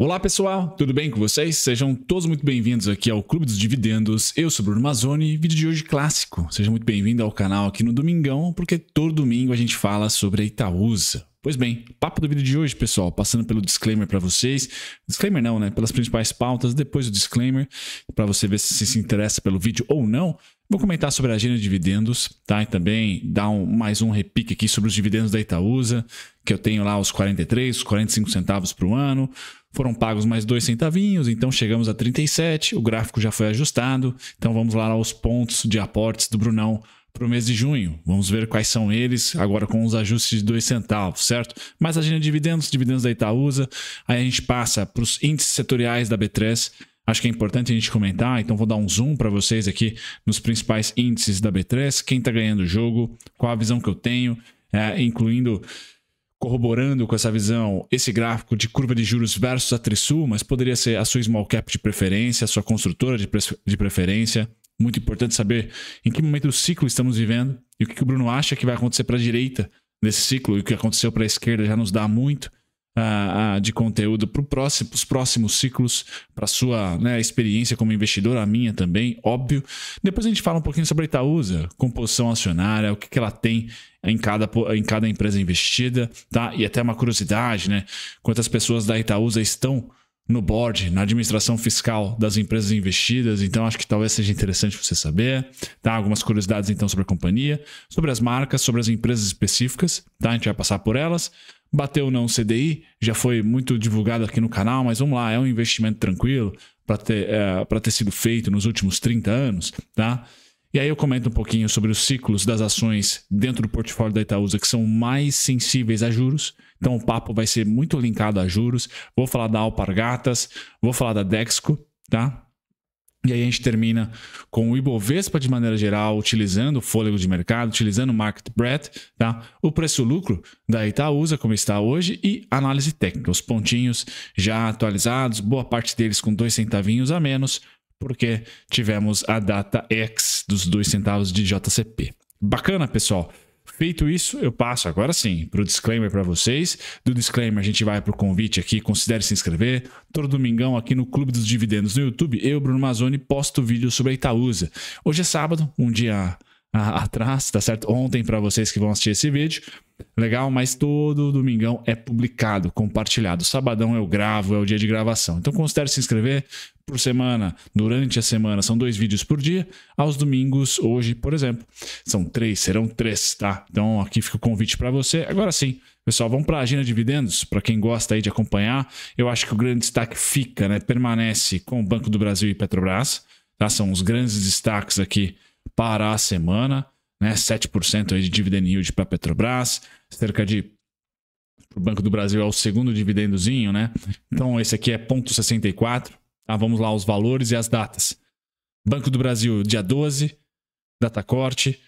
Olá pessoal, tudo bem com vocês? Sejam todos muito bem-vindos aqui ao Clube dos Dividendos. Eu sou Bruno Mazzoni, vídeo de hoje clássico. Seja muito bem-vindo ao canal aqui no Domingão, porque todo domingo a gente fala sobre a Itaúsa. Pois bem, papo do vídeo de hoje, pessoal, passando pelo disclaimer para vocês. Disclaimer não, né? Pelas principais pautas, depois o disclaimer, para você ver se se interessa pelo vídeo ou não. Vou comentar sobre a agenda de dividendos, tá? E também dar um, mais um repique aqui sobre os dividendos da Itaúsa, que eu tenho lá os 43, 45 centavos por ano, foram pagos mais dois centavinhos, então chegamos a 37. O gráfico já foi ajustado. Então vamos lá aos pontos de aportes do Brunão para o mês de junho. Vamos ver quais são eles agora com os ajustes de 2 centavos, certo? Mais agenda de dividendos, dividendos da Itaúsa. Aí a gente passa para os índices setoriais da B3. Acho que é importante a gente comentar, então vou dar um zoom para vocês aqui nos principais índices da B3, quem está ganhando o jogo, qual a visão que eu tenho, é, incluindo corroborando com essa visão esse gráfico de curva de juros versus a Trisul, mas poderia ser a sua small cap de preferência, a sua construtora de, pre de preferência. Muito importante saber em que momento do ciclo estamos vivendo e o que o Bruno acha que vai acontecer para a direita nesse ciclo e o que aconteceu para a esquerda já nos dá muito uh, de conteúdo para próximo, os próximos ciclos, para sua né, experiência como investidor, a minha também, óbvio. Depois a gente fala um pouquinho sobre a Itaúsa, composição acionária, o que, que ela tem em cada, em cada empresa investida, tá? E até uma curiosidade, né? Quantas pessoas da Itaúsa estão no board, na administração fiscal das empresas investidas, então acho que talvez seja interessante você saber, tá? Algumas curiosidades então sobre a companhia, sobre as marcas, sobre as empresas específicas, tá? A gente vai passar por elas. Bateu não CDI, já foi muito divulgado aqui no canal, mas vamos lá, é um investimento tranquilo para ter, é, ter sido feito nos últimos 30 anos, tá? E aí eu comento um pouquinho sobre os ciclos das ações dentro do portfólio da Itaúsa que são mais sensíveis a juros. Então o papo vai ser muito linkado a juros. Vou falar da Alpargatas, vou falar da Dexco, tá? E aí a gente termina com o Ibovespa de maneira geral, utilizando o fôlego de mercado, utilizando o market breadth, tá? o preço-lucro da Itaúsa, como está hoje, e análise técnica. Os pontinhos já atualizados, boa parte deles com dois centavinhos a menos, porque tivemos a data X dos dois centavos de JCP. Bacana, pessoal. Feito isso, eu passo agora sim para o disclaimer para vocês. Do disclaimer, a gente vai para o convite aqui. Considere se inscrever. Todo domingão aqui no Clube dos Dividendos no YouTube, eu, Bruno Mazzoni, posto vídeo sobre a Itaúsa. Hoje é sábado, um dia atrás, tá certo? Ontem para vocês que vão assistir esse vídeo. Legal, mas todo domingão é publicado, compartilhado. Sabadão eu gravo, é o dia de gravação. Então considere se inscrever por semana, durante a semana, são dois vídeos por dia. Aos domingos, hoje, por exemplo, são três, serão três, tá? Então aqui fica o convite para você. Agora sim, pessoal, vamos para a agenda de dividendos, para quem gosta aí de acompanhar. Eu acho que o grande destaque fica, né? Permanece com o Banco do Brasil e Petrobras, tá? São os grandes destaques aqui para a semana, né? 7% de dividend yield para a Petrobras, cerca de o Banco do Brasil é o segundo dividendozinho, né? Então esse aqui é 0.64. Tá? Vamos lá os valores e as datas. Banco do Brasil, dia 12, data corte.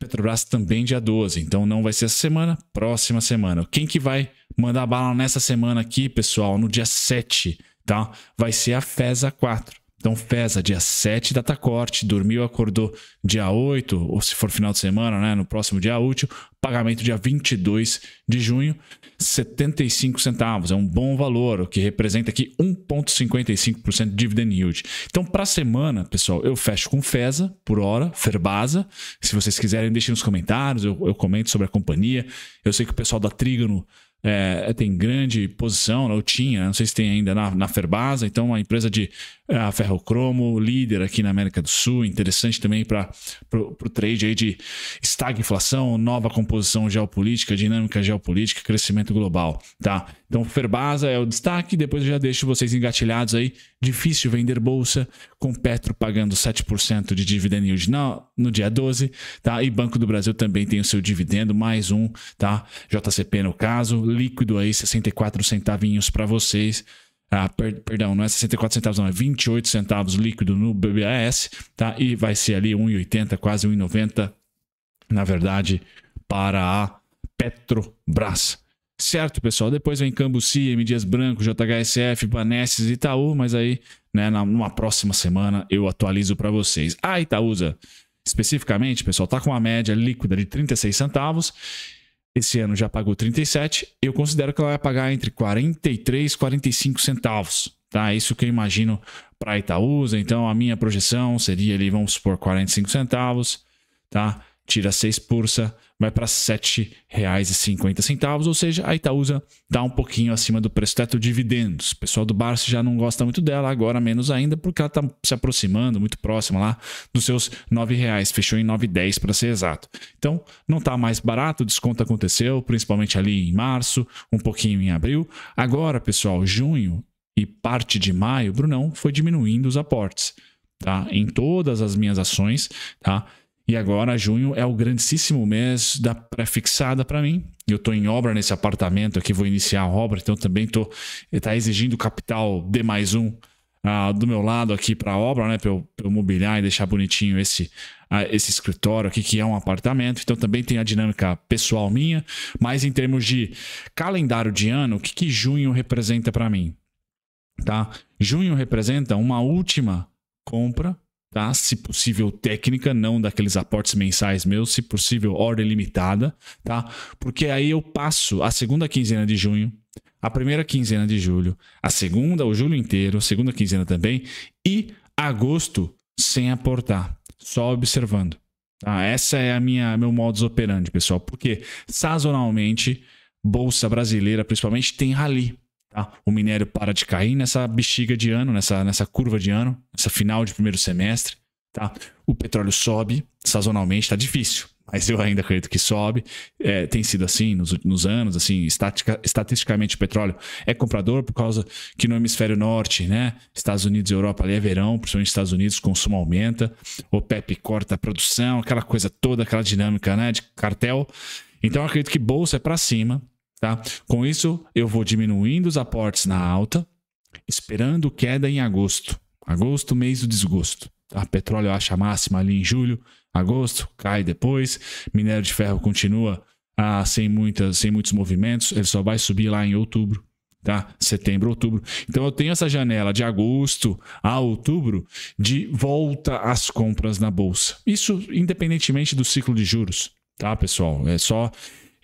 Petrobras também dia 12, então não vai ser essa semana, próxima semana. Quem que vai mandar bala nessa semana aqui, pessoal, no dia 7, tá? Vai ser a FESA 4. Então pesa dia 7, data corte, dormiu, acordou dia 8, ou se for final de semana, né, no próximo dia útil, pagamento dia 22 de junho, 75 centavos, é um bom valor, o que representa aqui 1.55% de dividend yield. Então para a semana, pessoal, eu fecho com FESA por hora, Ferbasa, se vocês quiserem deixem nos comentários, eu, eu comento sobre a companhia, eu sei que o pessoal da Trígono é, tem grande posição, né? ou tinha, né? não sei se tem ainda na, na Ferbasa, então uma empresa de é, a ferrocromo, líder aqui na América do Sul, interessante também para o trade aí de estagflação, nova composição geopolítica, dinâmica geopolítica, crescimento global, tá? Então, Ferbasa é o destaque, depois eu já deixo vocês engatilhados aí. Difícil vender bolsa, com Petro pagando 7% de dividend yield no, no dia 12, tá? E Banco do Brasil também tem o seu dividendo, mais um, tá? JCP no caso, líquido aí, 64 centavinhos para vocês. Ah, per, perdão, não é 64 centavos, não, é 28 centavos líquido no BBAS, tá? E vai ser ali 1,80, quase 1,90, na verdade, para a Petrobras. Certo, pessoal. Depois vem Cambuci, M. Dias Branco, JHSF, Banesses, Itaú, mas aí, né, numa próxima semana eu atualizo para vocês. A ah, Itaúsa, especificamente, pessoal, tá com uma média líquida de 36 centavos. Esse ano já pagou 37. Eu considero que ela vai pagar entre 43 e 45 centavos, tá? É isso que eu imagino para Itaúsa. Então a minha projeção seria ali, vamos supor, 45 centavos, tá? tira 6 pursa, vai para R$ 7,50, ou seja, a Itaúsa dá tá um pouquinho acima do preço teto dividendos. O pessoal do Barça já não gosta muito dela, agora menos ainda, porque ela está se aproximando, muito próxima lá dos seus R$ reais, fechou em R$ 9,10 para ser exato. Então, não está mais barato, o desconto aconteceu, principalmente ali em março, um pouquinho em abril. Agora, pessoal, junho e parte de maio, Brunão foi diminuindo os aportes, tá? Em todas as minhas ações, tá? E agora, junho é o grandíssimo mês da pré-fixada para mim. Eu estou em obra nesse apartamento aqui, vou iniciar a obra, então também estou eh, tá exigindo capital D mais um ah, do meu lado aqui para a obra, né? Para eu, eu, mobiliar e deixar bonitinho esse, ah, esse escritório aqui, que é um apartamento. Então também tem a dinâmica pessoal minha, mas em termos de calendário de ano, o que, que junho representa para mim? Tá? Junho representa uma última compra tá? Se possível técnica, não daqueles aportes mensais meus, se possível ordem limitada, tá? Porque aí eu passo a segunda quinzena de junho, a primeira quinzena de julho, a segunda, o julho inteiro, a segunda quinzena também e agosto sem aportar, só observando. Tá? Essa é a minha meu modus operandi, pessoal, porque sazonalmente bolsa brasileira, principalmente tem rally. Tá? O minério para de cair nessa bexiga de ano, nessa, nessa curva de ano, nessa final de primeiro semestre. Tá? O petróleo sobe sazonalmente, está difícil, mas eu ainda acredito que sobe. É, tem sido assim nos nos anos, assim, estatica, estatisticamente o petróleo é comprador por causa que no hemisfério norte, né, Estados Unidos e Europa ali é verão, principalmente Estados Unidos, o consumo aumenta, o PEP corta a produção, aquela coisa toda, aquela dinâmica, né, de cartel. Então eu acredito que bolsa é para cima, Tá? Com isso, eu vou diminuindo os aportes na alta, esperando queda em agosto. Agosto, mês do desgosto. Tá? a Petróleo acha máxima ali em julho, agosto, cai depois. Minério de ferro continua ah, sem, muitas, sem muitos movimentos, ele só vai subir lá em outubro. Tá? Setembro, outubro. Então eu tenho essa janela de agosto a outubro de volta às compras na bolsa. Isso independentemente do ciclo de juros, tá, pessoal? É só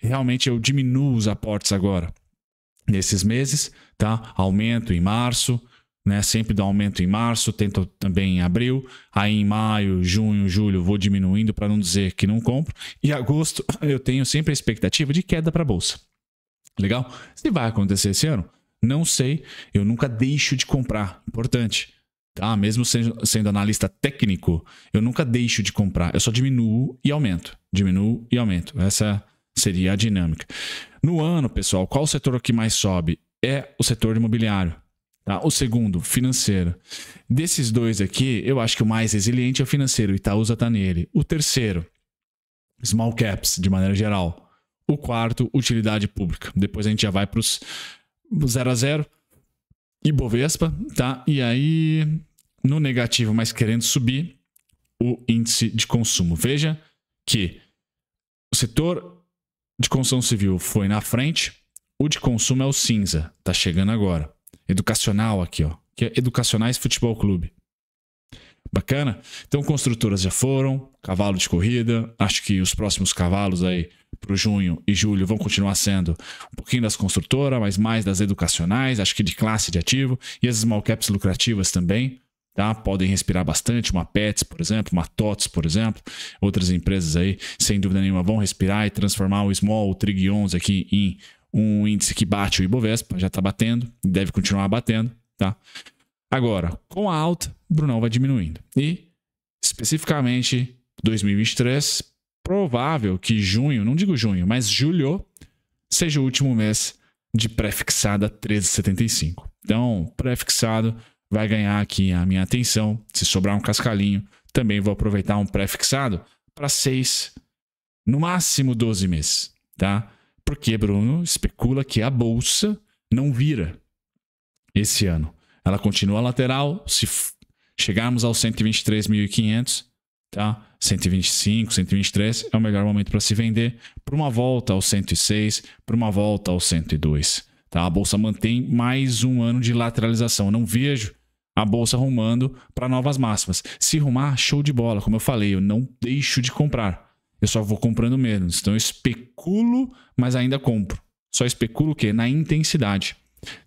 realmente eu diminuo os aportes agora nesses meses, tá? Aumento em março, né? Sempre dá aumento em março, tento também em abril, aí em maio, junho, julho vou diminuindo para não dizer que não compro. E agosto eu tenho sempre a expectativa de queda para a bolsa. Legal? Se vai acontecer esse ano, não sei, eu nunca deixo de comprar, importante. Tá? Mesmo sendo, sendo analista técnico, eu nunca deixo de comprar, eu só diminuo e aumento, diminuo e aumento. Essa é Seria a dinâmica. No ano, pessoal, qual o setor que mais sobe? É o setor imobiliário. Tá? O segundo, financeiro. Desses dois aqui, eu acho que o mais resiliente é o financeiro. Itaúsa está nele. O terceiro, small caps, de maneira geral. O quarto, utilidade pública. Depois a gente já vai para os 0 a 0 e Bovespa, tá? E aí, no negativo, mas querendo subir, o índice de consumo. Veja que o setor de construção civil foi na frente. O de consumo é o cinza, tá chegando agora. Educacional aqui, ó. Que é Educacionais Futebol Clube. Bacana? Então, construtoras já foram, cavalo de corrida. Acho que os próximos cavalos aí para junho e julho vão continuar sendo um pouquinho das construtoras, mas mais das educacionais, acho que de classe de ativo e as small caps lucrativas também. Tá? Podem respirar bastante, uma Pets, por exemplo, uma TOTS, por exemplo. Outras empresas aí, sem dúvida nenhuma, vão respirar e transformar o Small, o Trig 11 aqui em um índice que bate o Ibovespa, já está batendo, deve continuar batendo. Tá? Agora, com a alta, o Brunão vai diminuindo. E, especificamente, 2023, provável que junho, não digo junho, mas julho, seja o último mês de prefixada 1375. Então, prefixado vai ganhar aqui a minha atenção. Se sobrar um cascalhinho, também vou aproveitar um pré-fixado para 6, no máximo 12 meses, tá? Porque Bruno especula que a bolsa não vira esse ano. Ela continua lateral, se chegarmos aos 123.500, tá? 125, 123 é o melhor momento para se vender, para uma volta aos 106, para uma volta aos 102. Tá? A bolsa mantém mais um ano de lateralização. Eu não vejo a bolsa rumando para novas máximas. Se rumar, show de bola. Como eu falei, eu não deixo de comprar. Eu só vou comprando menos. Então eu especulo, mas ainda compro. Só especulo o quê? Na intensidade.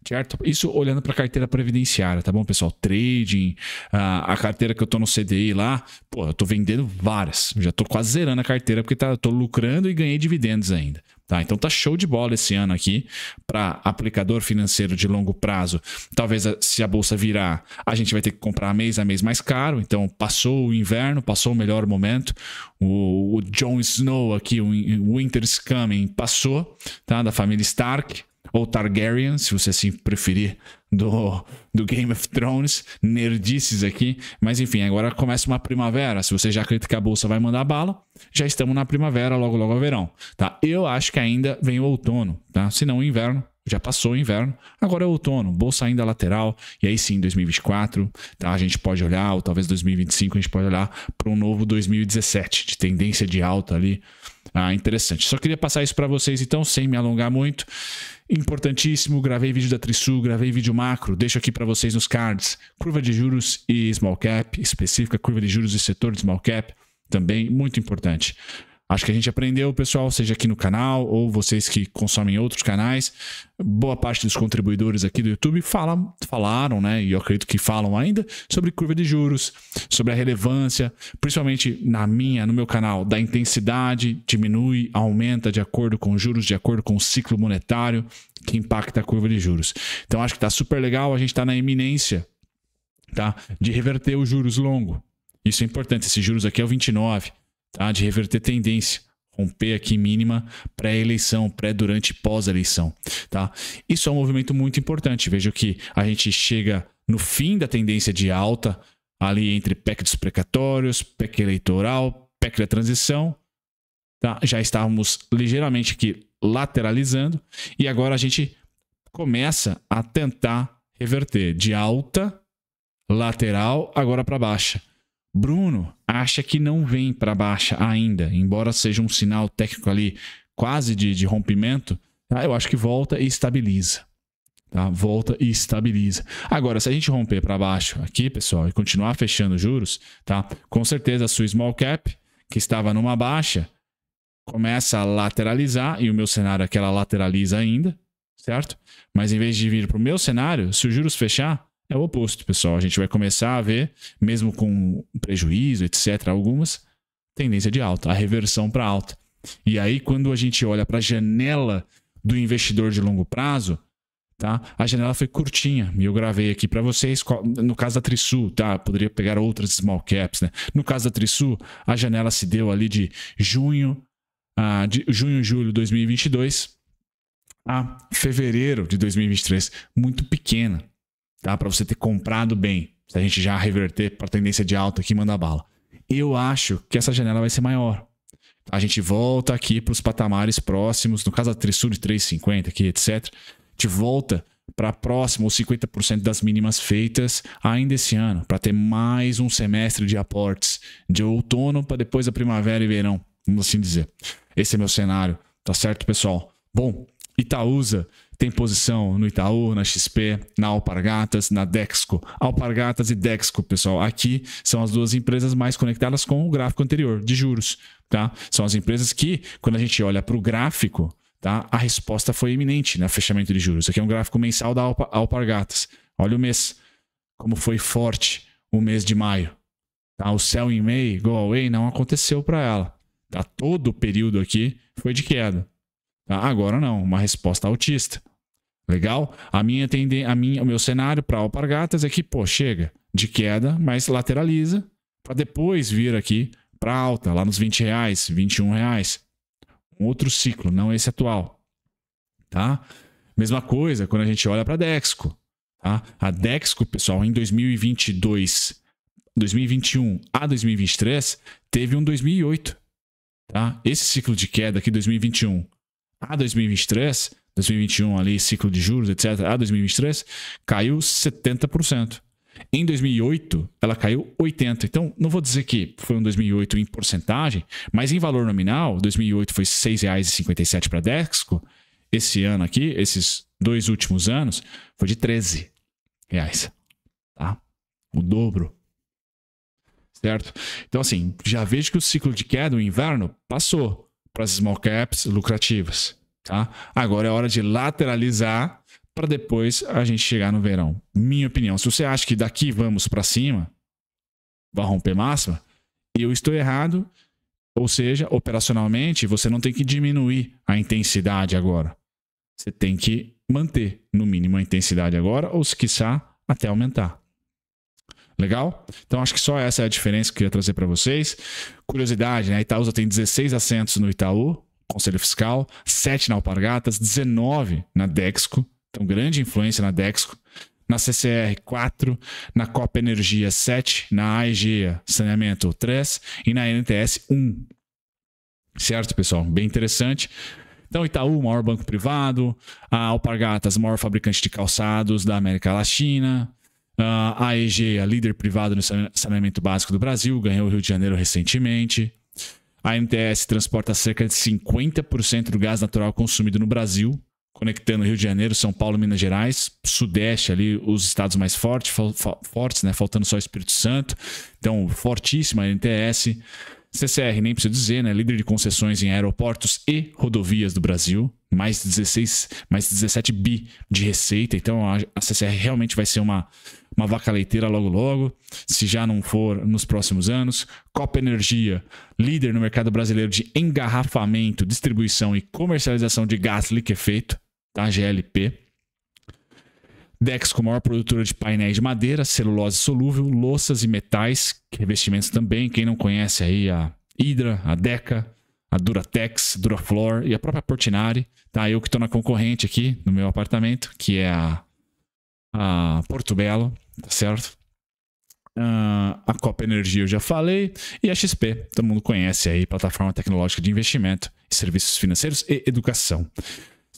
Certo? Isso olhando para a carteira previdenciária, tá bom, pessoal? Trading, a, a carteira que eu tô no CDI lá, pô, eu tô vendendo várias. Já tô quase zerando a carteira porque tá, eu tô lucrando e ganhei dividendos ainda. Tá, então tá show de bola esse ano aqui para aplicador financeiro de longo prazo. Talvez eh, se a bolsa virar, a gente vai ter que comprar mês a mês mais caro. Então passou o inverno, passou o melhor momento. O, o Jon Snow aqui, o Winter's Coming, passou, tá? Da família Stark ou Targaryen, se você assim preferir do, do Game of Thrones, nerdices aqui. Mas enfim, agora começa uma primavera. Se você já acredita que a bolsa vai mandar bala, já estamos na primavera, logo logo ao verão, tá? Eu acho que ainda vem o outono, tá? Se não o inverno, já passou o inverno, agora é outono, bolsa ainda lateral, e aí sim 2024, tá? A gente pode olhar, ou talvez 2025 a gente pode olhar para um novo 2017, de tendência de alta ali, ah, interessante. Só queria passar isso para vocês, então, sem me alongar muito. Importantíssimo, gravei vídeo da Trisu, gravei vídeo macro, deixo aqui para vocês nos cards. Curva de juros e small cap, específica curva de juros e setor de small cap, também muito importante. Acho que a gente aprendeu, pessoal, seja aqui no canal ou vocês que consomem outros canais. Boa parte dos contribuidores aqui do YouTube fala, falaram, né? E eu acredito que falam ainda sobre curva de juros, sobre a relevância, principalmente na minha, no meu canal, da intensidade, diminui, aumenta de acordo com juros, de acordo com o ciclo monetário que impacta a curva de juros. Então acho que está super legal, a gente está na iminência, tá? De reverter os juros longo. Isso é importante. Esses juros aqui é o 29 tá? de reverter tendência romper aqui mínima pré-eleição, pré, durante e pós-eleição, tá? Isso é um movimento muito importante. Veja que a gente chega no fim da tendência de alta, ali entre PEC dos precatórios, PEC eleitoral, PEC da transição, tá? Já estávamos ligeiramente aqui lateralizando e agora a gente começa a tentar reverter de alta lateral agora para baixa. Bruno acha que não vem para baixa ainda, embora seja um sinal técnico ali quase de, de rompimento, tá? eu acho que volta e estabiliza. Tá? Volta e estabiliza. Agora, se a gente romper para baixo aqui, pessoal, e continuar fechando juros, tá? com certeza a sua small cap, que estava numa baixa, começa a lateralizar, e o meu cenário é que ela lateraliza ainda, certo? Mas em vez de vir para o meu cenário, se os juros fechar, é o oposto, pessoal. A gente vai começar a ver, mesmo com prejuízo, etc., algumas, tendência de alta, a reversão para alta. E aí, quando a gente olha para a janela do investidor de longo prazo, tá? A janela foi curtinha e eu gravei aqui para vocês. No caso da Trisul, tá? Poderia pegar outras small caps, né? No caso da Trisul, a janela se deu ali de junho, ah, de junho, julho de 2022 a fevereiro de 2023, muito pequena tá? Para você ter comprado bem. Se a gente já reverter para tendência de alta aqui, manda bala. Eu acho que essa janela vai ser maior. A gente volta aqui para os patamares próximos, no caso da Trisul de 3,50 aqui, etc. A gente volta para próximo, os 50% das mínimas feitas ainda esse ano, para ter mais um semestre de aportes de outono para depois da primavera e verão, vamos assim dizer. Esse é meu cenário, tá certo, pessoal? Bom, Itaúsa tem posição no Itaú, na XP, na Alpargatas, na Dexco. Alpargatas e Dexco, pessoal, aqui são as duas empresas mais conectadas com o gráfico anterior de juros, tá? São as empresas que, quando a gente olha para o gráfico, tá? A resposta foi iminente, no né? Fechamento de juros. Isso aqui é um gráfico mensal da Alpargatas. Olha o mês, como foi forte o mês de maio. Tá? O sell in May, go away, não aconteceu para ela. Tá? Todo o período aqui foi de queda. Tá? Agora não, uma resposta autista. Legal? A minha tende... a minha... O meu cenário para alpargatas é que, pô, chega de queda, mas lateraliza para depois vir aqui para alta, lá nos 20 reais, 21 reais. Um outro ciclo, não esse atual. Tá? Mesma coisa quando a gente olha para a Dexco. Tá? A Dexco, pessoal, em 2022, 2021 a 2023, teve um 2008. Tá? Esse ciclo de queda aqui, 2021 a 2023, 2021 ali, ciclo de juros, etc., a 2023, caiu 70%. Em 2008, ela caiu 80%. Então, não vou dizer que foi um 2008 em porcentagem, mas em valor nominal, 2008 foi R$ 6,57 para a Dexco. Esse ano aqui, esses dois últimos anos, foi de R$ 13. Reais, tá? O dobro. Certo? Então, assim, já vejo que o ciclo de queda, o inverno, passou para as small caps lucrativas. Tá? Agora é hora de lateralizar para depois a gente chegar no verão. Minha opinião. Se você acha que daqui vamos para cima, vai romper máxima, eu estou errado. Ou seja, operacionalmente, você não tem que diminuir a intensidade agora. Você tem que manter, no mínimo, a intensidade agora, ou se quiser até aumentar. Legal? Então acho que só essa é a diferença que eu queria trazer para vocês. Curiosidade, né? A Itaúsa tem 16 assentos no Itaú, Conselho Fiscal, 7 na Alpargatas, 19 na Dexco. Então, grande influência na Dexco. Na CCR, 4. Na Copa Energia, 7. Na AEG, Saneamento, 3. E na NTS, 1. Certo, pessoal? Bem interessante. Então, Itaú, maior banco privado. A Alpargatas, maior fabricante de calçados da América Latina. Uh, a EG, a líder privada no saneamento básico do Brasil, ganhou o Rio de Janeiro recentemente. A NTS transporta cerca de 50% do gás natural consumido no Brasil, conectando Rio de Janeiro, São Paulo, Minas Gerais, Sudeste ali, os estados mais fortes, fortes né? faltando só Espírito Santo. Então, fortíssima a NTS. CCR, nem preciso dizer, né? líder de concessões em aeroportos e rodovias do Brasil, mais 16, mais 17 bi de receita. Então, a CCR realmente vai ser uma uma vaca leiteira logo logo, se já não for nos próximos anos. Copa Energia, líder no mercado brasileiro de engarrafamento, distribuição e comercialização de gás liquefeito, tá? GLP. Dexco, maior produtora de painéis de madeira, celulose solúvel, louças e metais, é revestimentos também. Quem não conhece aí a Hydra, a Deca, a Duratex, Duraflor e a própria Portinari. Tá, eu que estou na concorrente aqui no meu apartamento, que é a, a Porto Belo tá certo? Uh, a Copa Energia eu já falei, e a XP, todo mundo conhece aí, plataforma tecnológica de investimento, serviços financeiros e educação.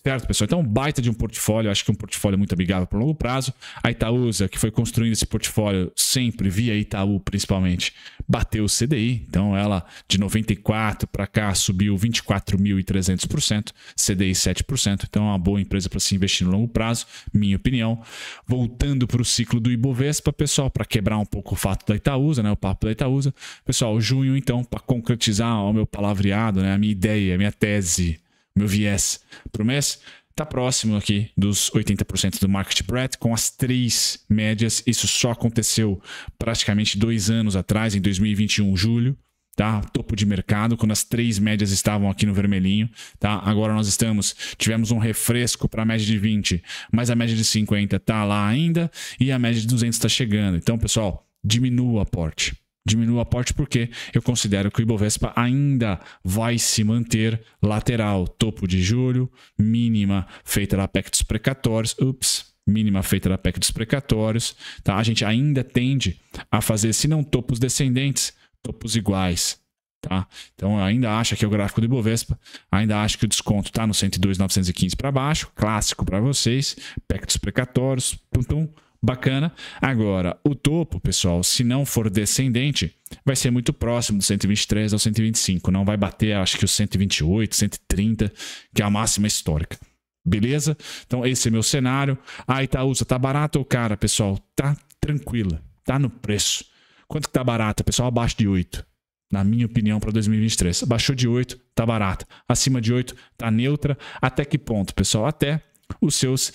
Certo, pessoal? Então, baita de um portfólio, acho que um portfólio muito amigável para longo prazo. A Itaúsa, que foi construindo esse portfólio sempre via Itaú, principalmente, bateu o CDI. Então, ela de 94 para cá subiu 24.300%, CDI 7%. Então, é uma boa empresa para se investir no longo prazo, minha opinião. Voltando para o ciclo do Ibovespa, pessoal, para quebrar um pouco o fato da Itaúsa, né, o papo da Itaúsa. Pessoal, junho, então, para concretizar o meu palavreado, né, a minha ideia, a minha tese meu viés para o mês, está próximo aqui dos 80% do market breadth, com as três médias. Isso só aconteceu praticamente dois anos atrás, em 2021, julho. Tá? Topo de mercado, quando as três médias estavam aqui no vermelhinho, tá? Agora nós estamos, tivemos um refresco para a média de 20, mas a média de 50 tá lá ainda e a média de 200 está chegando. Então, pessoal, diminua o aporte diminuo o aporte porque eu considero que o Ibovespa ainda vai se manter lateral, topo de julho, mínima feita da PEC dos precatórios, ups, mínima feita da PEC dos precatórios, tá? A gente ainda tende a fazer, se não topos descendentes, topos iguais, tá? Então ainda acha que é o gráfico do Ibovespa, ainda acha que o desconto está no 102.915 para baixo, clássico para vocês, PEC dos precatórios, pum, pum bacana. Agora, o topo, pessoal, se não for descendente, vai ser muito próximo do 123 ao 125. Não vai bater, acho que o 128, 130, que é a máxima histórica. Beleza? Então, esse é meu cenário. A Itaúsa tá barata ou cara, pessoal? Tá tranquila. Tá no preço. Quanto que tá barata, pessoal? Abaixo de 8. Na minha opinião, para 2023. Baixou de 8, tá barata. Acima de 8, tá neutra. Até que ponto, pessoal? Até os seus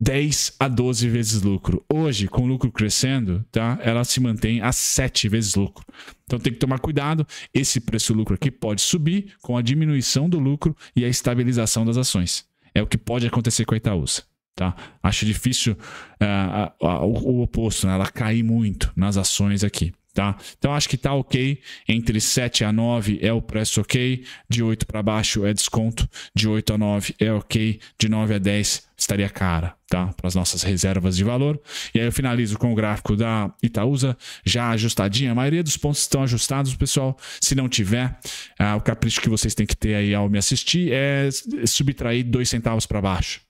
10 a 12 vezes lucro. Hoje, com o lucro crescendo, tá? ela se mantém a 7 vezes lucro. Então tem que tomar cuidado. Esse preço-lucro aqui pode subir com a diminuição do lucro e a estabilização das ações. É o que pode acontecer com a Itaúsa. Tá? Acho difícil uh, uh, uh, o, o oposto, né? ela cair muito nas ações aqui. Tá? Então acho que está ok. Entre 7 a 9 é o preço ok, de 8 para baixo é desconto, de 8 a 9 é ok, de 9 a 10 estaria cara, tá? Para as nossas reservas de valor. E aí eu finalizo com o gráfico da Itaúsa, já ajustadinha. A maioria dos pontos estão ajustados, pessoal. Se não tiver, ah, o capricho que vocês têm que ter aí ao me assistir é subtrair 2 centavos para baixo.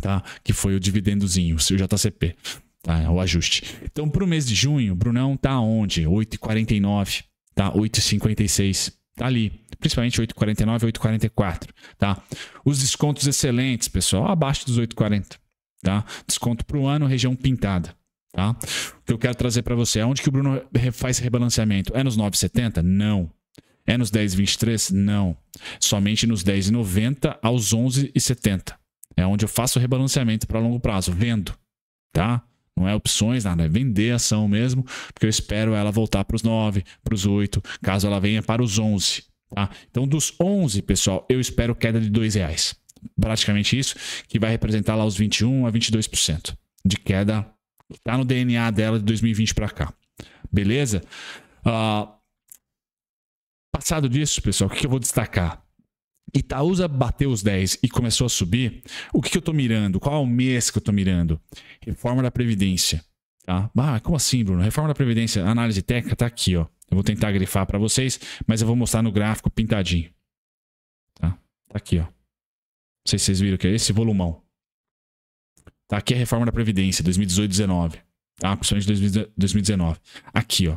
Tá? Que foi o dividendozinho, o JCP tá? É o ajuste. Então, para o mês de junho, Brunão tá onde? 8,49, tá? 8,56, tá ali. Principalmente 8,49, 8,44, tá? Os descontos excelentes, pessoal, abaixo dos 8,40, tá? Desconto para o ano, região pintada. Tá? O que eu quero trazer para você é onde que o Bruno faz rebalanceamento? É nos 9,70? Não. É nos 10,23? Não. Somente nos 10,90 aos 11,70. É onde eu faço o rebalanceamento para longo prazo, vendo, tá? Não é opções, nada, é vender a ação mesmo, porque eu espero ela voltar para os 9, para os 8, caso ela venha para os 11. Tá? Então, dos 11, pessoal, eu espero queda de R$ reais. Praticamente isso, que vai representar lá os 21 a 22% de queda. Está no DNA dela de 2020 para cá. Beleza? Uh, passado disso, pessoal, o que eu vou destacar? Itaúsa bateu os 10 e começou a subir, o que, que eu estou mirando? Qual é o mês que eu estou mirando? Reforma da Previdência. Tá? Ah, como assim, Bruno? Reforma da Previdência, análise técnica está aqui, ó. Eu vou tentar grifar para vocês, mas eu vou mostrar no gráfico pintadinho. Tá? tá aqui, ó. Não sei se vocês viram que é esse volumão. Tá aqui a reforma da Previdência, 2018-19. Tá? Opções de 2019. Aqui, ó.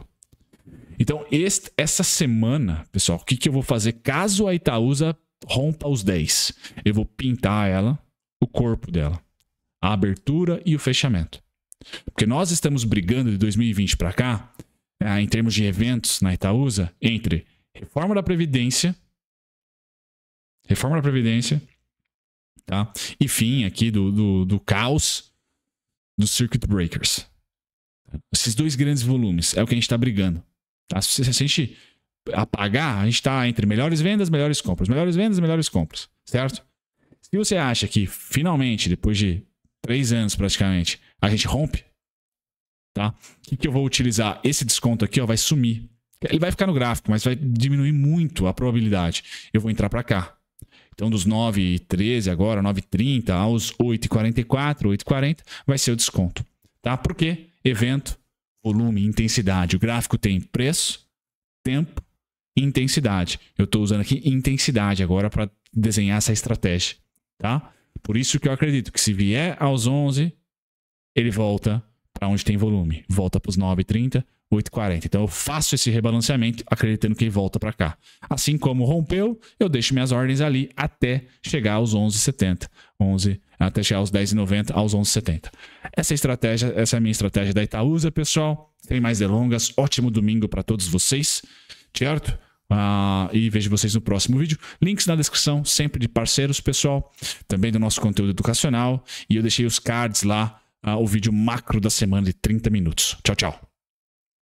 Então, esta essa semana, pessoal, o que, que eu vou fazer caso a Itaúsa rompa os 10. Eu vou pintar ela, o corpo dela, a abertura e o fechamento. Porque nós estamos brigando de 2020 para cá, ah, em termos de eventos na Itaúsa, entre reforma da Previdência, reforma da Previdência, tá? e fim aqui do, do, do caos dos circuit breakers. Esses dois grandes volumes é o que a gente está brigando. Tá? Se a gente apagar, a gente está entre melhores vendas, melhores compras, melhores vendas, melhores compras, certo? Se você acha que finalmente, depois de três anos praticamente, a gente rompe, tá? O que, que, eu vou utilizar? Esse desconto aqui ó, vai sumir. Ele vai ficar no gráfico, mas vai diminuir muito a probabilidade. Eu vou entrar para cá. Então, dos 9,13 agora, 9,30 aos 8,44, 8,40, vai ser o desconto. Tá? Por quê? Evento, volume, intensidade. O gráfico tem preço, tempo intensidade. Eu estou usando aqui intensidade agora para desenhar essa estratégia, tá? Por isso que eu acredito que se vier aos 11, ele volta para onde tem volume, volta para os 9,30, 8,40. Então eu faço esse rebalanceamento acreditando que ele volta para cá. Assim como rompeu, eu deixo minhas ordens ali até chegar aos 11,70, 11 até chegar aos 10,90, aos 11,70. Essa estratégia, essa é a minha estratégia da Itaúsa, pessoal. Sem mais delongas, ótimo domingo para todos vocês certo? Ah, e vejo vocês no próximo vídeo. Links na descrição, sempre de parceiros, pessoal. Também do nosso conteúdo educacional. E eu deixei os cards lá, ah, o vídeo macro da semana de 30 minutos. Tchau, tchau.